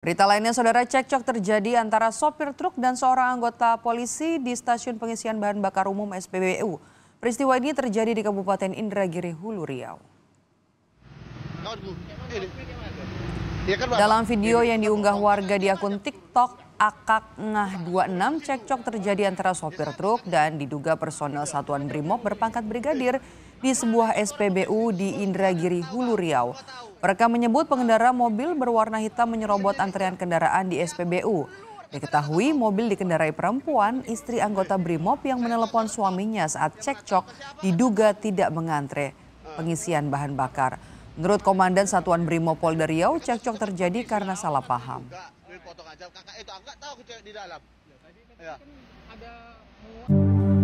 Berita lainnya, saudara cekcok terjadi antara sopir truk dan seorang anggota polisi di stasiun pengisian bahan bakar umum SPBU. Peristiwa ini terjadi di Kabupaten Indragiri Hulu Riau. Dalam video yang diunggah warga di akun TikTok, Akak Ngah 26 cekcok terjadi antara sopir truk dan diduga personel Satuan Brimob berpangkat brigadir di sebuah SPBU di Indragiri Hulu Riau. Mereka menyebut pengendara mobil berwarna hitam menyerobot antrean kendaraan di SPBU. Diketahui mobil dikendarai perempuan, istri anggota Brimob yang menelepon suaminya saat cekcok diduga tidak mengantre pengisian bahan bakar. Menurut Komandan Satuan Brimob Polda Riau, cekcok terjadi karena salah paham dipotong aja kakak itu angkat ah, tahu cewek di dalam ya tadi, tadi ya. kan iya. ada